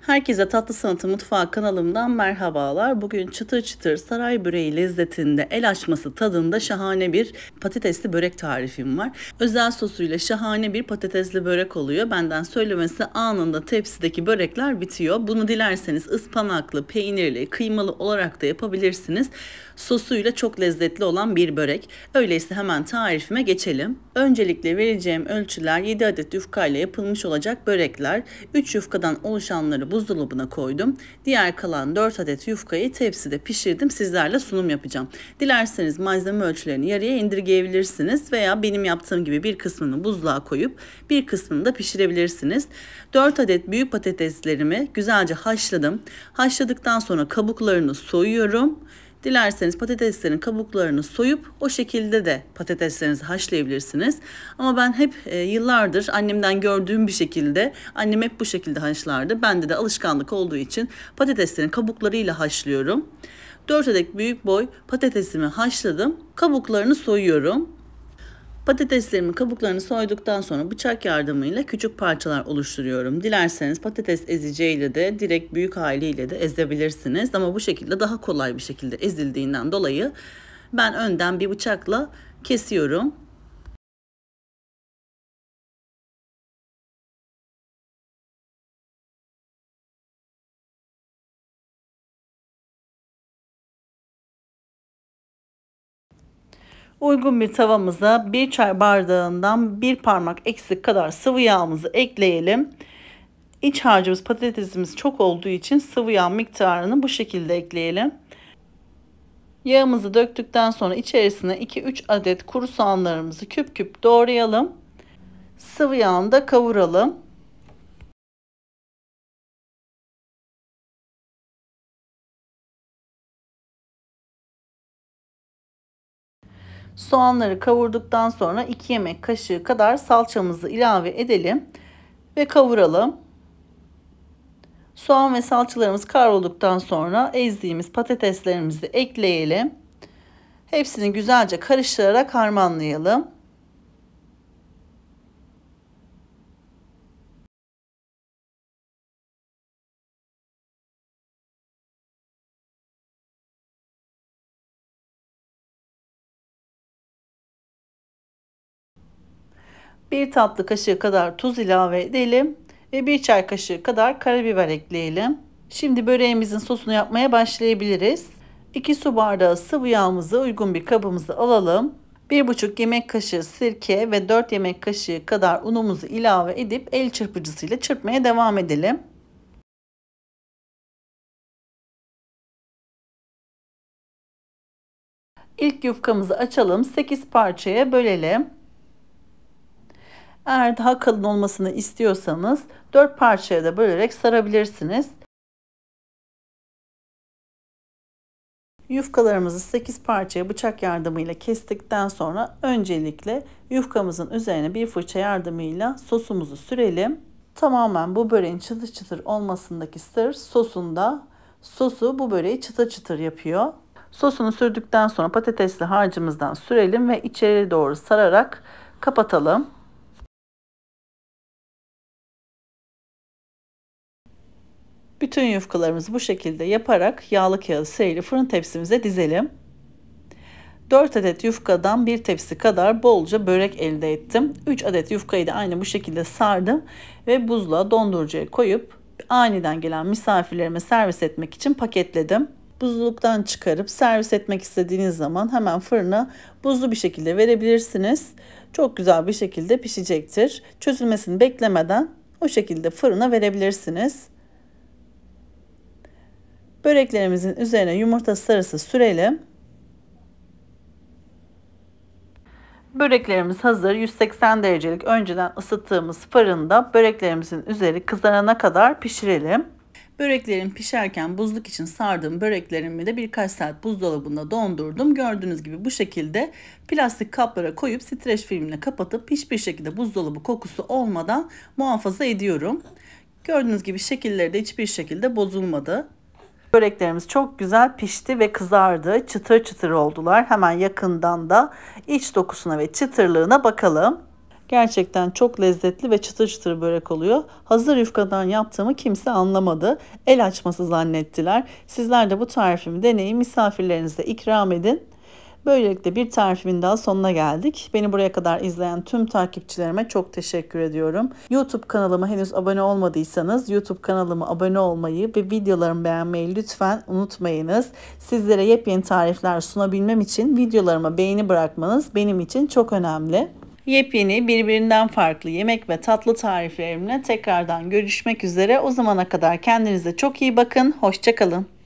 Herkese Tatlı Sanatı Mutfağı kanalımdan merhabalar. Bugün çıtır çıtır saray böreği lezzetinde el açması tadında şahane bir patatesli börek tarifim var. Özel sosuyla şahane bir patatesli börek oluyor. Benden söylemesi anında tepsideki börekler bitiyor. Bunu dilerseniz ıspanaklı, peynirli, kıymalı olarak da yapabilirsiniz. Sosuyla çok lezzetli olan bir börek. Öyleyse hemen tarifime geçelim. Öncelikle vereceğim ölçüler 7 adet yufka ile yapılmış olacak börekler. 3 yufkadan oluşanları buzdolabına koydum. Diğer kalan 4 adet yufkayı tepside pişirdim. Sizlerle sunum yapacağım. Dilerseniz malzeme ölçülerini yarıya indirgeyebilirsiniz veya benim yaptığım gibi bir kısmını buzluğa koyup bir kısmını da pişirebilirsiniz. 4 adet büyük patateslerimi güzelce haşladım. Haşladıktan sonra kabuklarını soyuyorum Dilerseniz patateslerin kabuklarını soyup o şekilde de patateslerinizi haşlayabilirsiniz. Ama ben hep e, yıllardır annemden gördüğüm bir şekilde annem hep bu şekilde haşlardı. Bende de alışkanlık olduğu için patateslerin kabuklarıyla haşlıyorum. 4 adet büyük boy patatesimi haşladım. Kabuklarını soyuyorum. Patateslerimi kabuklarını soyduktan sonra bıçak yardımıyla küçük parçalar oluşturuyorum. Dilerseniz patates eziciyle de direkt büyük haliyle de ezebilirsiniz. Ama bu şekilde daha kolay bir şekilde ezildiğinden dolayı ben önden bir bıçakla kesiyorum. Uygun bir tavamıza bir çay bardağından bir parmak eksik kadar sıvı yağımızı ekleyelim. İç harcımız patatesimiz çok olduğu için sıvı yağ miktarını bu şekilde ekleyelim. Yağımızı döktükten sonra içerisine 2-3 adet kuru soğanlarımızı küp küp doğrayalım. Sıvı yağında kavuralım. Soğanları kavurduktan sonra 2 yemek kaşığı kadar salçamızı ilave edelim ve kavuralım. Soğan ve salçalarımız kavrulduktan sonra ezdiğimiz patateslerimizi ekleyelim. Hepsini güzelce karıştırarak harmanlayalım. 1 tatlı kaşığı kadar tuz ilave edelim ve 1 çay kaşığı kadar karabiber ekleyelim. Şimdi böreğimizin sosunu yapmaya başlayabiliriz. 2 su bardağı sıvı yağımızı uygun bir kabımıza alalım. 1,5 yemek kaşığı sirke ve 4 yemek kaşığı kadar unumuzu ilave edip el çırpıcısıyla çırpmaya devam edelim. İlk yufkamızı açalım. 8 parçaya bölelim. Eğer daha kalın olmasını istiyorsanız dört parçaya da bölerek sarabilirsiniz. Yufkalarımızı 8 parçaya bıçak yardımıyla kestikten sonra öncelikle yufkamızın üzerine bir fırça yardımıyla sosumuzu sürelim. Tamamen bu böreğin çıtır çıtır olmasındaki sır sosunda. Sosu bu böreği çıta çıtır yapıyor. Sosunu sürdükten sonra patatesli harcımızdan sürelim ve içeri doğru sararak kapatalım. Bütün yufkalarımızı bu şekilde yaparak yağlı kağıt serili fırın tepsimize dizelim. 4 adet yufkadan 1 tepsi kadar bolca börek elde ettim. 3 adet yufkayı da aynı bu şekilde sardım ve buzluğa dondurucuya koyup aniden gelen misafirlerime servis etmek için paketledim. Buzluktan çıkarıp servis etmek istediğiniz zaman hemen fırına buzlu bir şekilde verebilirsiniz. Çok güzel bir şekilde pişecektir. Çözülmesini beklemeden o şekilde fırına verebilirsiniz. Böreklerimizin üzerine yumurta sarısı sürelim. Böreklerimiz hazır. 180 derecelik önceden ısıttığımız fırında böreklerimizin üzeri kızarana kadar pişirelim. Böreklerim pişerken buzluk için sardığım böreklerimi de birkaç saat buzdolabında dondurdum. Gördüğünüz gibi bu şekilde plastik kaplara koyup streç filmle kapatıp hiçbir şekilde buzdolabı kokusu olmadan muhafaza ediyorum. Gördüğünüz gibi şekilleri de hiçbir şekilde bozulmadı. Böreklerimiz çok güzel pişti ve kızardı. Çıtır çıtır oldular. Hemen yakından da iç dokusuna ve çıtırlığına bakalım. Gerçekten çok lezzetli ve çıtır çıtır börek oluyor. Hazır yufkadan yaptığımı kimse anlamadı. El açması zannettiler. Sizler de bu tarifimi deneyin. Misafirlerinize ikram edin. Böylelikle bir tarifimin daha sonuna geldik. Beni buraya kadar izleyen tüm takipçilerime çok teşekkür ediyorum. YouTube kanalıma henüz abone olmadıysanız YouTube kanalıma abone olmayı ve videolarımı beğenmeyi lütfen unutmayınız. Sizlere yepyeni tarifler sunabilmem için videolarıma beğeni bırakmanız benim için çok önemli. Yepyeni birbirinden farklı yemek ve tatlı tariflerimle tekrardan görüşmek üzere. O zamana kadar kendinize çok iyi bakın. Hoşçakalın.